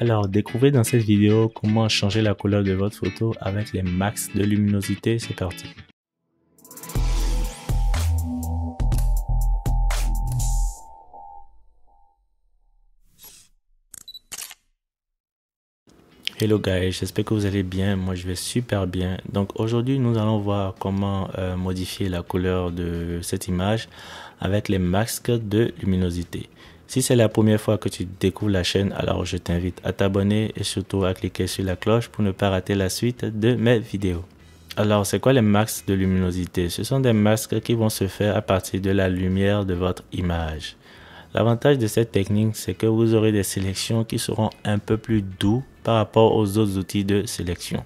Alors, découvrez dans cette vidéo comment changer la couleur de votre photo avec les max de luminosité. C'est parti Hello guys, j'espère que vous allez bien. Moi, je vais super bien. Donc aujourd'hui, nous allons voir comment euh, modifier la couleur de cette image avec les masques de luminosité. Si c'est la première fois que tu découvres la chaîne, alors je t'invite à t'abonner et surtout à cliquer sur la cloche pour ne pas rater la suite de mes vidéos. Alors, c'est quoi les max de luminosité Ce sont des masques qui vont se faire à partir de la lumière de votre image. L'avantage de cette technique, c'est que vous aurez des sélections qui seront un peu plus doux par rapport aux autres outils de sélection.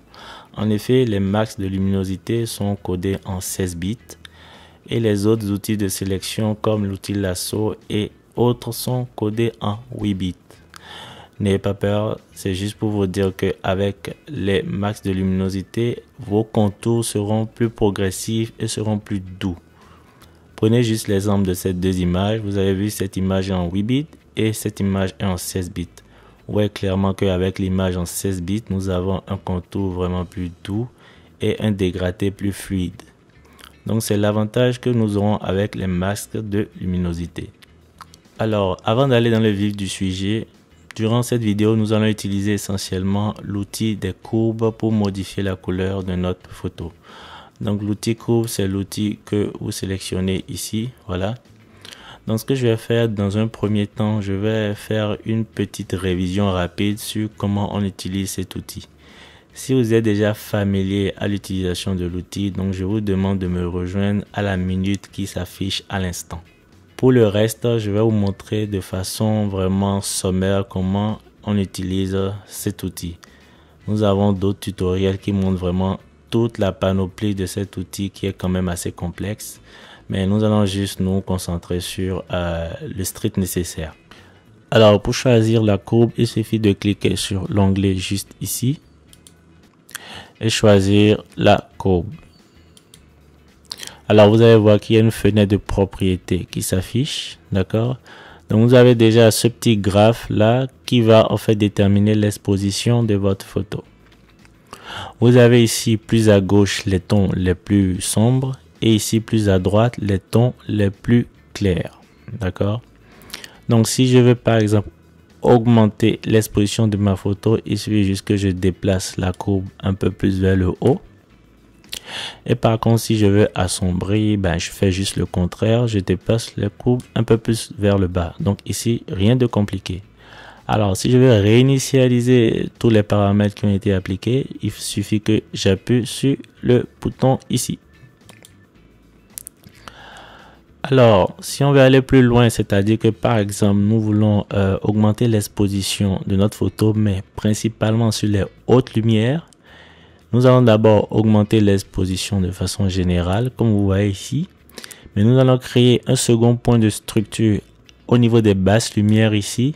En effet, les max de luminosité sont codés en 16 bits et les autres outils de sélection comme l'outil lasso et autres sont codés en 8 bits. N'ayez pas peur, c'est juste pour vous dire que avec les masques de luminosité, vos contours seront plus progressifs et seront plus doux. Prenez juste l'exemple de ces deux images. Vous avez vu cette image en 8 bits et cette image est en 16 bits. Vous voyez clairement qu'avec l'image en 16 bits, nous avons un contour vraiment plus doux et un dégradé plus fluide. Donc c'est l'avantage que nous aurons avec les masques de luminosité. Alors, avant d'aller dans le vif du sujet, durant cette vidéo, nous allons utiliser essentiellement l'outil des courbes pour modifier la couleur de notre photo. Donc, l'outil courbe, c'est l'outil que vous sélectionnez ici. Voilà. Donc, ce que je vais faire dans un premier temps, je vais faire une petite révision rapide sur comment on utilise cet outil. Si vous êtes déjà familier à l'utilisation de l'outil, donc je vous demande de me rejoindre à la minute qui s'affiche à l'instant. Pour le reste, je vais vous montrer de façon vraiment sommaire comment on utilise cet outil. Nous avons d'autres tutoriels qui montrent vraiment toute la panoplie de cet outil qui est quand même assez complexe. Mais nous allons juste nous concentrer sur euh, le strict nécessaire. Alors pour choisir la courbe, il suffit de cliquer sur l'onglet juste ici et choisir la courbe. Alors, vous allez voir qu'il y a une fenêtre de propriété qui s'affiche. D'accord Donc, vous avez déjà ce petit graphe là qui va en fait déterminer l'exposition de votre photo. Vous avez ici plus à gauche les tons les plus sombres et ici plus à droite les tons les plus clairs. D'accord Donc si je veux par exemple augmenter l'exposition de ma photo, il suffit juste que je déplace la courbe un peu plus vers le haut. Et par contre, si je veux assombrir, ben, je fais juste le contraire. Je dépasse le courbe un peu plus vers le bas. Donc ici, rien de compliqué. Alors, si je veux réinitialiser tous les paramètres qui ont été appliqués, il suffit que j'appuie sur le bouton ici. Alors, si on veut aller plus loin, c'est-à-dire que par exemple, nous voulons euh, augmenter l'exposition de notre photo, mais principalement sur les hautes lumières, nous allons d'abord augmenter l'exposition de façon générale, comme vous voyez ici. Mais nous allons créer un second point de structure au niveau des basses lumières ici.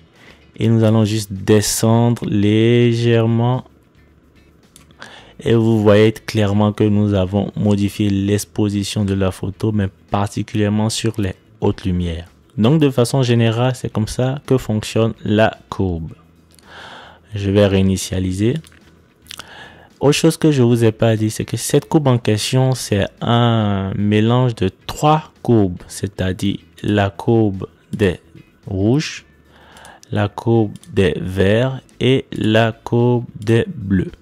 Et nous allons juste descendre légèrement. Et vous voyez clairement que nous avons modifié l'exposition de la photo, mais particulièrement sur les hautes lumières. Donc de façon générale, c'est comme ça que fonctionne la courbe. Je vais réinitialiser. Autre chose que je vous ai pas dit, c'est que cette courbe en question, c'est un mélange de trois courbes, c'est-à-dire la courbe des rouges, la courbe des verts et la courbe des bleus.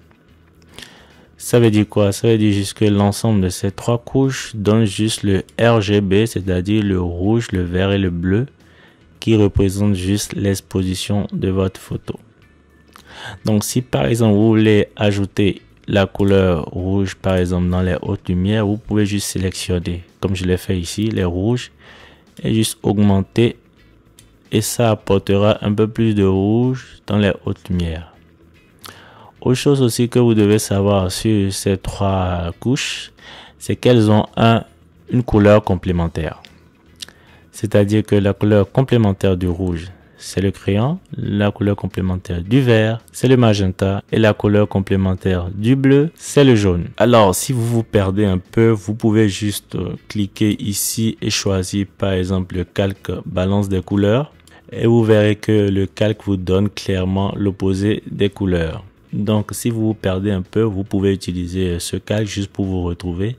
Ça veut dire quoi Ça veut dire juste que l'ensemble de ces trois couches donne juste le RGB, c'est-à-dire le rouge, le vert et le bleu, qui représente juste l'exposition de votre photo. Donc si par exemple vous voulez ajouter la couleur rouge, par exemple, dans les hautes lumières, vous pouvez juste sélectionner, comme je l'ai fait ici, les rouges, et juste augmenter. Et ça apportera un peu plus de rouge dans les hautes lumières. Autre chose aussi que vous devez savoir sur ces trois couches, c'est qu'elles ont une couleur complémentaire. C'est-à-dire que la couleur complémentaire du rouge, c'est le crayon, la couleur complémentaire du vert, c'est le magenta et la couleur complémentaire du bleu, c'est le jaune. Alors, si vous vous perdez un peu, vous pouvez juste euh, cliquer ici et choisir par exemple le calque balance des couleurs et vous verrez que le calque vous donne clairement l'opposé des couleurs. Donc, si vous vous perdez un peu, vous pouvez utiliser euh, ce calque juste pour vous retrouver.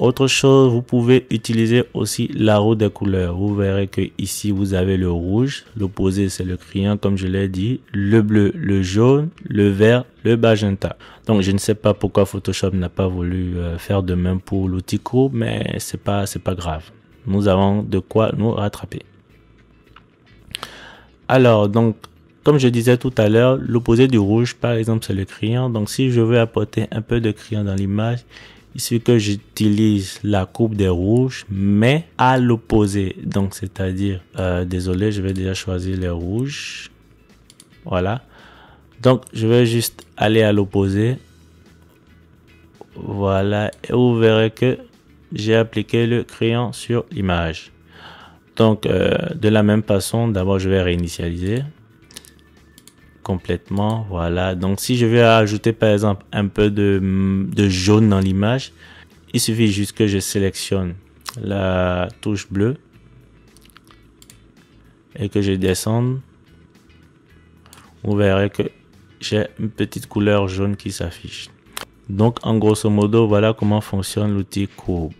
Autre chose, vous pouvez utiliser aussi la roue des couleurs. Vous verrez que ici, vous avez le rouge. L'opposé, c'est le crayon, comme je l'ai dit. Le bleu, le jaune, le vert, le magenta. Donc, je ne sais pas pourquoi Photoshop n'a pas voulu euh, faire de même pour l'outil court, mais c'est pas, c'est pas grave. Nous avons de quoi nous rattraper. Alors, donc, comme je disais tout à l'heure, l'opposé du rouge, par exemple, c'est le crayon. Donc, si je veux apporter un peu de crayon dans l'image, Ici que j'utilise la coupe des rouges, mais à l'opposé. Donc, c'est-à-dire, euh, désolé, je vais déjà choisir les rouges. Voilà. Donc, je vais juste aller à l'opposé. Voilà. Et vous verrez que j'ai appliqué le crayon sur l'image. Donc, euh, de la même façon, d'abord, je vais réinitialiser complètement. Voilà. Donc, si je veux ajouter, par exemple, un peu de, de jaune dans l'image, il suffit juste que je sélectionne la touche bleue et que je descende. Vous verrez que j'ai une petite couleur jaune qui s'affiche. Donc, en grosso modo, voilà comment fonctionne l'outil courbe.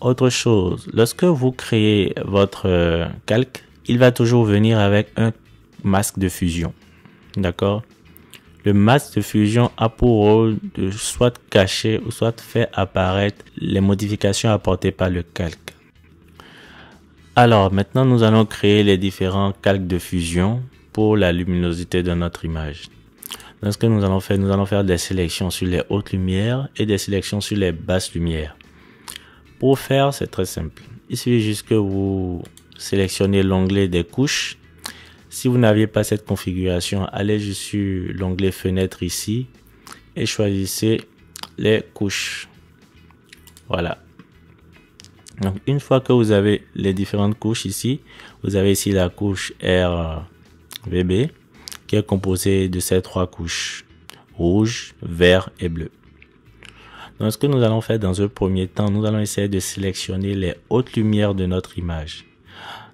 Autre chose, lorsque vous créez votre calque, il va toujours venir avec un masque de fusion. D'accord le masque de fusion a pour rôle de soit cacher ou soit faire apparaître les modifications apportées par le calque. Alors maintenant nous allons créer les différents calques de fusion pour la luminosité de notre image. Dans ce que nous allons faire, nous allons faire des sélections sur les hautes lumières et des sélections sur les basses lumières. Pour faire, c'est très simple. Il suffit juste que vous sélectionnez l'onglet des couches si vous n'aviez pas cette configuration, allez juste sur l'onglet fenêtre ici et choisissez les couches. Voilà. Donc une fois que vous avez les différentes couches ici, vous avez ici la couche RVB qui est composée de ces trois couches rouge, vert et bleu. Donc ce que nous allons faire dans un premier temps, nous allons essayer de sélectionner les hautes lumières de notre image.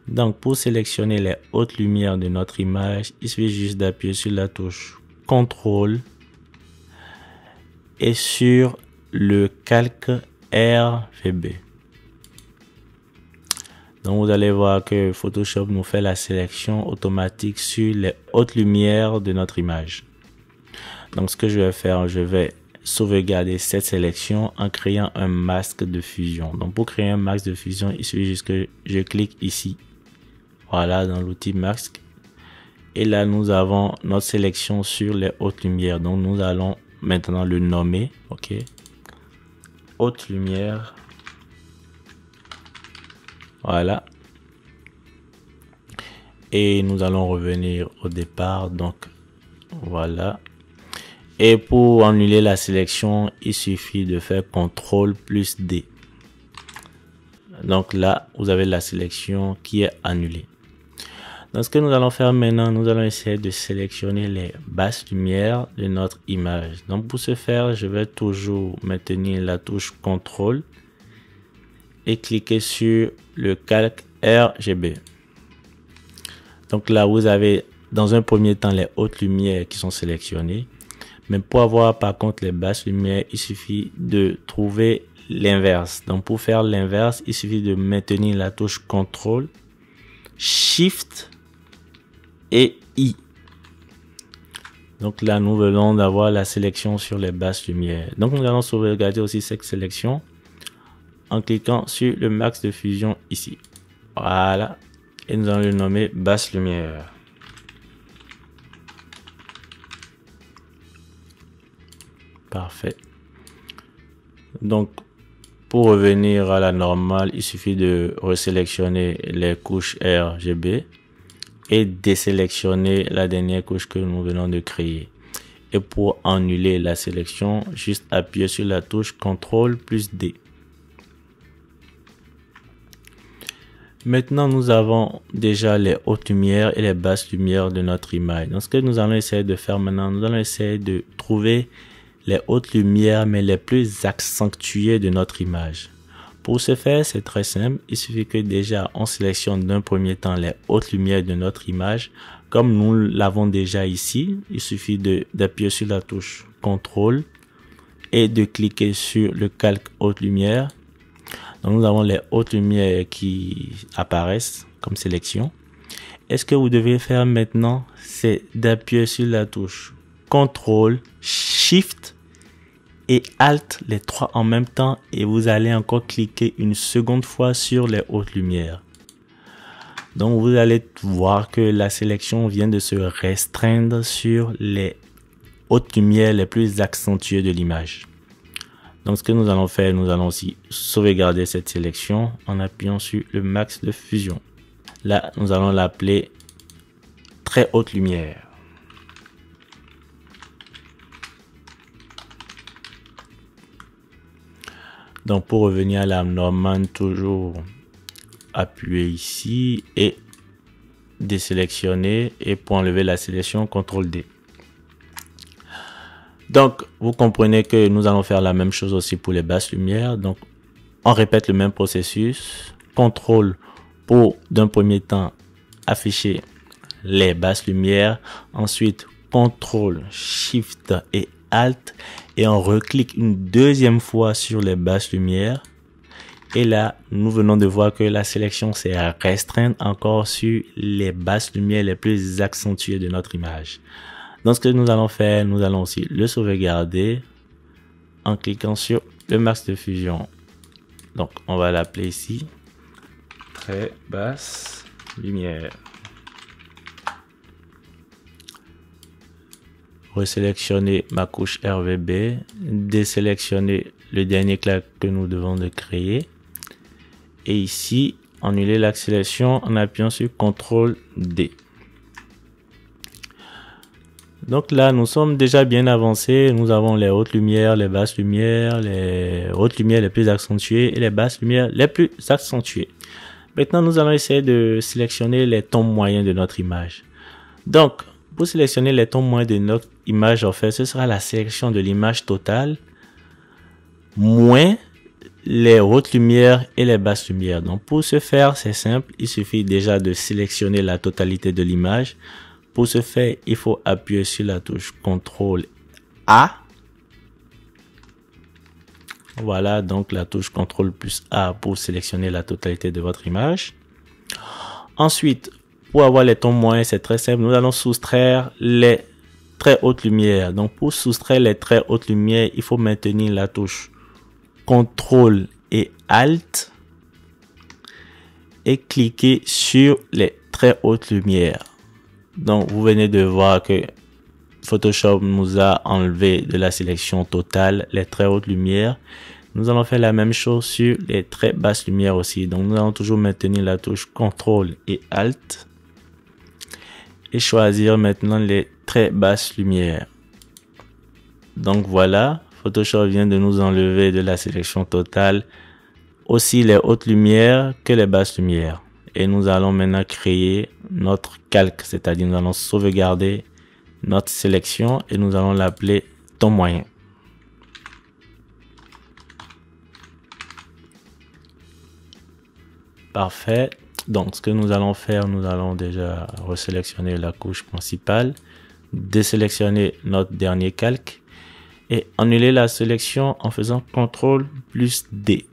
Donc pour sélectionner les hautes lumières de notre image, il suffit juste d'appuyer sur la touche CTRL et sur le calque RVB. Donc vous allez voir que Photoshop nous fait la sélection automatique sur les hautes lumières de notre image. Donc ce que je vais faire, je vais sauvegarder cette sélection en créant un masque de fusion. Donc pour créer un masque de fusion, il suffit juste que je clique ici voilà, dans l'outil masque Et là, nous avons notre sélection sur les hautes lumières. Donc, nous allons maintenant le nommer. OK. Haute lumière. Voilà. Et nous allons revenir au départ. Donc, voilà. Et pour annuler la sélection, il suffit de faire CTRL plus D. Donc là, vous avez la sélection qui est annulée. Dans ce que nous allons faire maintenant, nous allons essayer de sélectionner les basses lumières de notre image. Donc pour ce faire, je vais toujours maintenir la touche CTRL et cliquer sur le calque RGB. Donc là, vous avez dans un premier temps les hautes lumières qui sont sélectionnées. Mais pour avoir par contre les basses lumières, il suffit de trouver l'inverse. Donc pour faire l'inverse, il suffit de maintenir la touche CTRL, SHIFT, et I. Donc là, nous venons d'avoir la sélection sur les basses lumières Donc nous allons sauvegarder aussi cette sélection en cliquant sur le max de fusion ici. Voilà. Et nous allons le nommer basse lumière. Parfait. Donc, pour revenir à la normale, il suffit de resélectionner les couches RGB et désélectionner la dernière couche que nous venons de créer. Et pour annuler la sélection, juste appuyer sur la touche CTRL plus D. Maintenant, nous avons déjà les hautes lumières et les basses lumières de notre image. Donc, ce que nous allons essayer de faire maintenant, nous allons essayer de trouver les hautes lumières, mais les plus accentuées de notre image. Pour ce faire, c'est très simple. Il suffit que déjà on sélectionne d'un premier temps les hautes lumières de notre image. Comme nous l'avons déjà ici, il suffit d'appuyer sur la touche CTRL et de cliquer sur le calque haute lumière. nous avons les hautes lumières qui apparaissent comme sélection. Et ce que vous devez faire maintenant, c'est d'appuyer sur la touche CTRL SHIFT et Alt les trois en même temps et vous allez encore cliquer une seconde fois sur les hautes lumières. Donc vous allez voir que la sélection vient de se restreindre sur les hautes lumières les plus accentuées de l'image. Donc ce que nous allons faire, nous allons aussi sauvegarder cette sélection en appuyant sur le max de fusion. Là, nous allons l'appeler très haute lumière. Donc pour revenir à la normale, toujours appuyer ici et désélectionner et pour enlever la sélection, CTRL D. Donc vous comprenez que nous allons faire la même chose aussi pour les basses lumières. Donc on répète le même processus. CTRL pour d'un premier temps afficher les basses lumières. Ensuite CTRL, SHIFT et ALT et on reclique une deuxième fois sur les basses lumières. Et là, nous venons de voir que la sélection s'est restreinte encore sur les basses lumières les plus accentuées de notre image. dans ce que nous allons faire, nous allons aussi le sauvegarder en cliquant sur le max de fusion. Donc on va l'appeler ici très basse lumière. resélectionner ma couche RVB, désélectionner le dernier claque que nous devons de créer. Et ici, annuler l'accélération en appuyant sur CTRL D. Donc là, nous sommes déjà bien avancés. Nous avons les hautes lumières, les basses lumières, les hautes lumières les plus accentuées et les basses lumières les plus accentuées. Maintenant, nous allons essayer de sélectionner les tons moyens de notre image. Donc, pour sélectionner les tons moyens de notre image, en fait, ce sera la sélection de l'image totale moins les hautes lumières et les basses lumières. Donc pour ce faire, c'est simple, il suffit déjà de sélectionner la totalité de l'image. Pour ce faire, il faut appuyer sur la touche CTRL A. Voilà, donc la touche CTRL plus A pour sélectionner la totalité de votre image. Ensuite, pour avoir les tons moyens, c'est très simple. Nous allons soustraire les très haute lumière. Donc pour soustraire les très hautes lumières, il faut maintenir la touche CTRL et ALT et cliquer sur les très hautes lumières. Donc vous venez de voir que Photoshop nous a enlevé de la sélection totale les très hautes lumières. Nous allons faire la même chose sur les très basses lumières aussi. Donc nous allons toujours maintenir la touche CTRL et ALT et choisir maintenant les très basses lumières. Donc voilà, Photoshop vient de nous enlever de la sélection totale aussi les hautes lumières que les basses lumières. Et nous allons maintenant créer notre calque, c'est-à-dire nous allons sauvegarder notre sélection et nous allons l'appeler ton moyen. Parfait. Donc, ce que nous allons faire, nous allons déjà resélectionner la couche principale, désélectionner notre dernier calque et annuler la sélection en faisant CTRL plus D.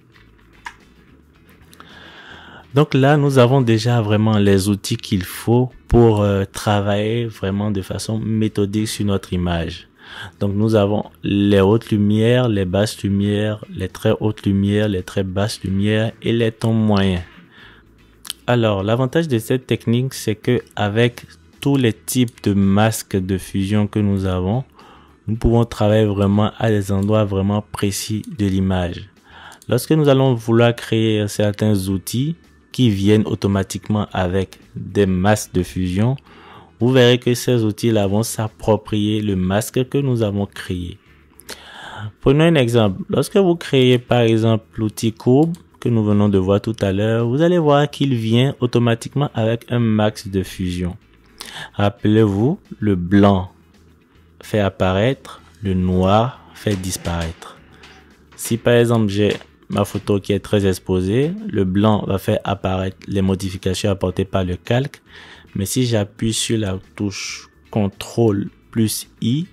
Donc là, nous avons déjà vraiment les outils qu'il faut pour euh, travailler vraiment de façon méthodique sur notre image. Donc nous avons les hautes lumières, les basses lumières, les très hautes lumières, les très basses lumières et les tons moyens. Alors, l'avantage de cette technique, c'est que avec tous les types de masques de fusion que nous avons, nous pouvons travailler vraiment à des endroits vraiment précis de l'image. Lorsque nous allons vouloir créer certains outils qui viennent automatiquement avec des masques de fusion, vous verrez que ces outils-là vont s'approprier le masque que nous avons créé. Prenons un exemple. Lorsque vous créez par exemple l'outil courbe, que nous venons de voir tout à l'heure, vous allez voir qu'il vient automatiquement avec un max de fusion. Rappelez-vous, le blanc fait apparaître, le noir fait disparaître. Si par exemple j'ai ma photo qui est très exposée, le blanc va faire apparaître les modifications apportées par le calque. Mais si j'appuie sur la touche CTRL plus I,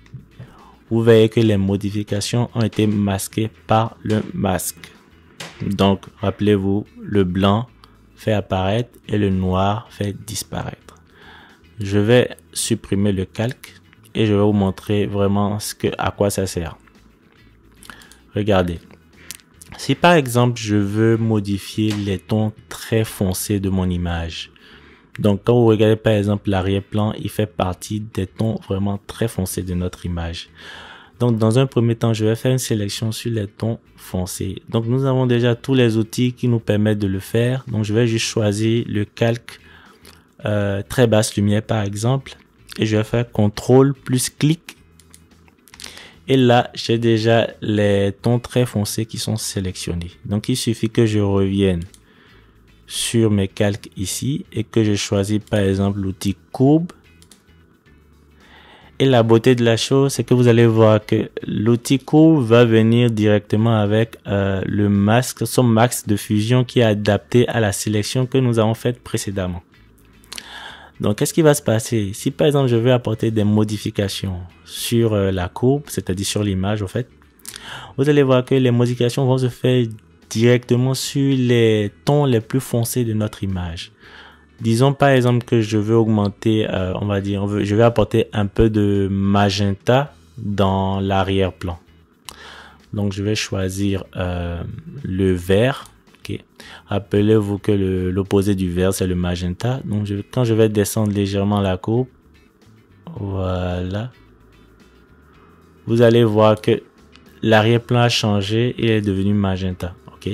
vous verrez que les modifications ont été masquées par le masque. Donc, rappelez-vous, le blanc fait apparaître et le noir fait disparaître. Je vais supprimer le calque et je vais vous montrer vraiment ce que, à quoi ça sert. Regardez. Si par exemple je veux modifier les tons très foncés de mon image, donc quand vous regardez par exemple l'arrière-plan, il fait partie des tons vraiment très foncés de notre image. Donc, dans un premier temps, je vais faire une sélection sur les tons foncés. Donc, nous avons déjà tous les outils qui nous permettent de le faire. Donc, je vais juste choisir le calque euh, très basse lumière, par exemple. Et je vais faire contrôle plus clic. Et là, j'ai déjà les tons très foncés qui sont sélectionnés. Donc, il suffit que je revienne sur mes calques ici et que je choisis par exemple l'outil courbe et la beauté de la chose, c'est que vous allez voir que l'outil court va venir directement avec euh, le masque, son max de fusion qui est adapté à la sélection que nous avons faite précédemment. Donc, qu'est-ce qui va se passer Si par exemple, je veux apporter des modifications sur euh, la courbe, c'est-à-dire sur l'image, en fait, vous allez voir que les modifications vont se faire directement sur les tons les plus foncés de notre image disons par exemple que je veux augmenter, euh, on va dire, on je vais apporter un peu de magenta dans l'arrière-plan. Donc je vais choisir euh, le vert. Okay. Rappelez-vous que l'opposé du vert c'est le magenta. Donc quand je vais descendre légèrement la courbe, voilà, vous allez voir que l'arrière-plan a changé et est devenu magenta. ok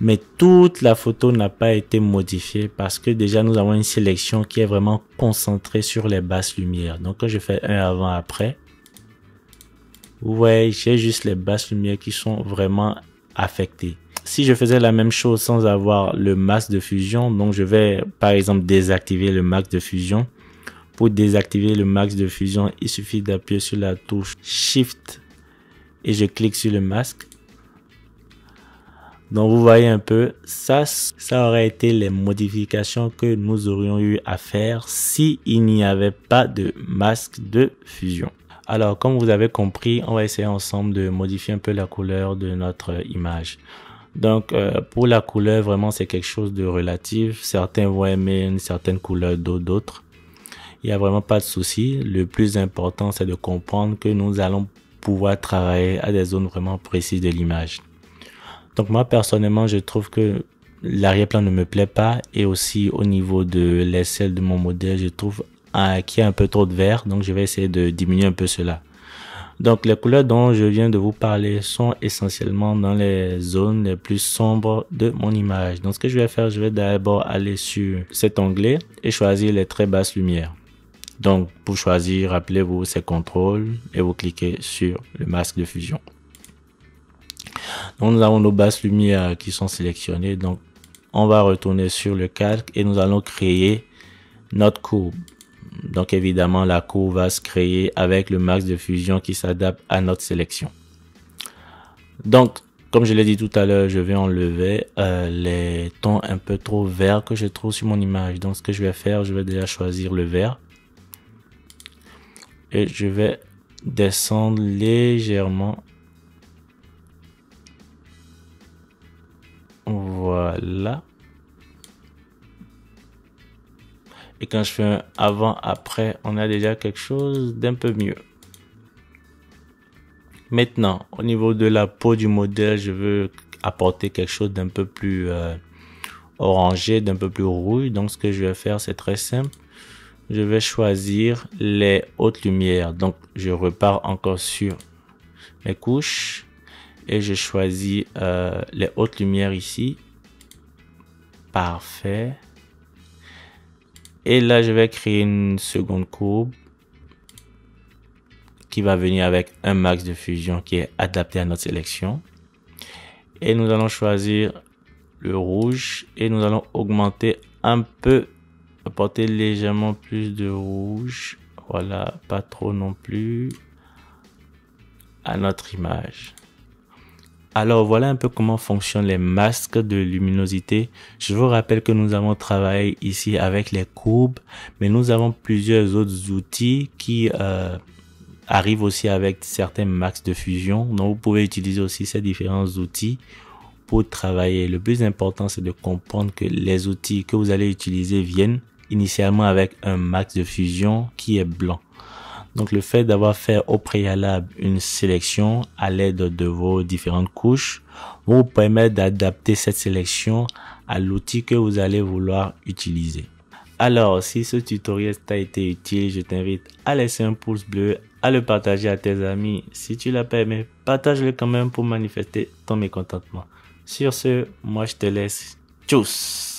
mais toute la photo n'a pas été modifiée parce que déjà nous avons une sélection qui est vraiment concentrée sur les basses lumières. Donc quand je fais un avant après, vous voyez, j'ai juste les basses lumières qui sont vraiment affectées. Si je faisais la même chose sans avoir le masque de fusion, donc je vais par exemple désactiver le masque de fusion. Pour désactiver le masque de fusion, il suffit d'appuyer sur la touche Shift et je clique sur le masque. Donc vous voyez un peu, ça, ça aurait été les modifications que nous aurions eu à faire s'il n'y avait pas de masque de fusion. Alors comme vous avez compris, on va essayer ensemble de modifier un peu la couleur de notre image. Donc euh, pour la couleur, vraiment c'est quelque chose de relatif. Certains vont aimer une certaine couleur d'autres. Il n'y a vraiment pas de souci. Le plus important c'est de comprendre que nous allons pouvoir travailler à des zones vraiment précises de l'image. Donc moi personnellement, je trouve que l'arrière-plan ne me plaît pas et aussi au niveau de l'aisselle de mon modèle, je trouve ah, qu'il y a un peu trop de vert, donc je vais essayer de diminuer un peu cela. Donc les couleurs dont je viens de vous parler sont essentiellement dans les zones les plus sombres de mon image. Donc ce que je vais faire, je vais d'abord aller sur cet onglet et choisir les très basses lumières. Donc pour choisir, rappelez-vous ces contrôles et vous cliquez sur le masque de fusion. Donc nous avons nos basses lumières euh, qui sont sélectionnées. Donc on va retourner sur le calque et nous allons créer notre courbe. Donc évidemment la courbe va se créer avec le max de fusion qui s'adapte à notre sélection. Donc comme je l'ai dit tout à l'heure, je vais enlever euh, les tons un peu trop verts que je trouve sur mon image. Donc ce que je vais faire, je vais déjà choisir le vert. Et je vais descendre légèrement Et quand je fais un avant-après, on a déjà quelque chose d'un peu mieux. Maintenant, au niveau de la peau du modèle, je veux apporter quelque chose d'un peu plus euh, orangé, d'un peu plus rouille. Donc, ce que je vais faire, c'est très simple. Je vais choisir les hautes lumières. Donc, je repars encore sur mes couches et je choisis euh, les hautes lumières ici Parfait. Et là, je vais créer une seconde courbe qui va venir avec un max de fusion qui est adapté à notre sélection. Et nous allons choisir le rouge et nous allons augmenter un peu, apporter légèrement plus de rouge. Voilà, pas trop non plus à notre image. Alors voilà un peu comment fonctionnent les masques de luminosité. Je vous rappelle que nous avons travaillé ici avec les courbes, mais nous avons plusieurs autres outils qui euh, arrivent aussi avec certains max de fusion. Donc vous pouvez utiliser aussi ces différents outils pour travailler. Le plus important, c'est de comprendre que les outils que vous allez utiliser viennent initialement avec un max de fusion qui est blanc. Donc le fait d'avoir fait au préalable une sélection à l'aide de vos différentes couches vous permet d'adapter cette sélection à l'outil que vous allez vouloir utiliser. Alors, si ce tutoriel t'a été utile, je t'invite à laisser un pouce bleu, à le partager à tes amis. Si tu l'as pas aimé, partage-le quand même pour manifester ton mécontentement. Sur ce, moi je te laisse. Tchuss